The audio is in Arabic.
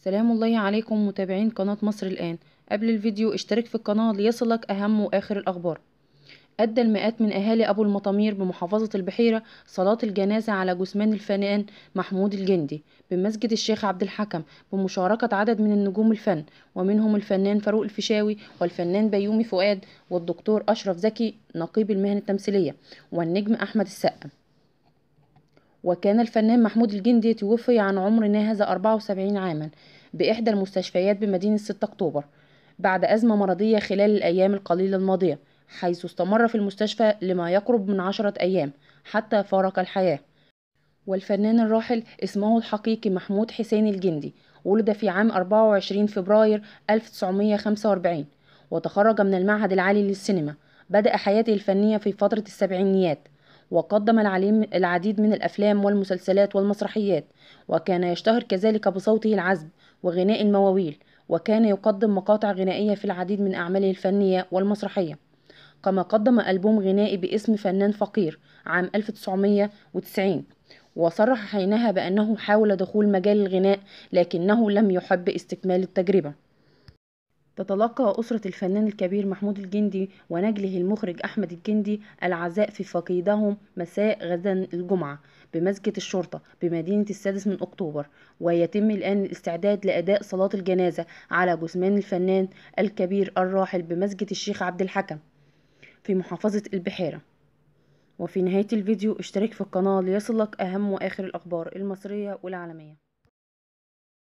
سلام الله عليكم متابعين قناة مصر الآن قبل الفيديو اشترك في القناة ليصلك أهم وآخر الأخبار أدى المئات من أهالي أبو المطامير بمحافظة البحيرة صلاة الجنازة على جثمان الفنان محمود الجندي بمسجد الشيخ عبد الحكم بمشاركة عدد من النجوم الفن ومنهم الفنان فاروق الفيشاوي والفنان بيومي فؤاد والدكتور أشرف زكي نقيب المهن التمثيلية والنجم أحمد السقا وكان الفنان محمود الجندي توفي عن عمر ناهز 74 عاما بإحدى المستشفيات بمدينة 6 أكتوبر بعد أزمة مرضية خلال الأيام القليلة الماضية حيث استمر في المستشفى لما يقرب من عشرة أيام حتى فارق الحياة والفنان الراحل اسمه الحقيقي محمود حسين الجندي ولد في عام 24 فبراير 1945 وتخرج من المعهد العالي للسينما بدأ حياته الفنية في فترة السبعينيات وقدم العديد من الأفلام والمسلسلات والمسرحيات وكان يشتهر كذلك بصوته العذب وغناء المواويل وكان يقدم مقاطع غنائية في العديد من أعماله الفنية والمسرحية كما قدم ألبوم غنائي باسم فنان فقير عام 1990 وصرح حينها بأنه حاول دخول مجال الغناء لكنه لم يحب استكمال التجربة تتلقى أسرة الفنان الكبير محمود الجندي ونجله المخرج أحمد الجندي العزاء في فقيدهم مساء غدا الجمعة بمسجد الشرطة بمدينة السادس من أكتوبر ويتم الآن الاستعداد لأداء صلاة الجنازة على جثمان الفنان الكبير الراحل بمسجد الشيخ عبد الحكم في محافظة البحيرة وفي نهاية الفيديو اشترك في القناة ليصلك أهم وآخر الأخبار المصرية والعالمية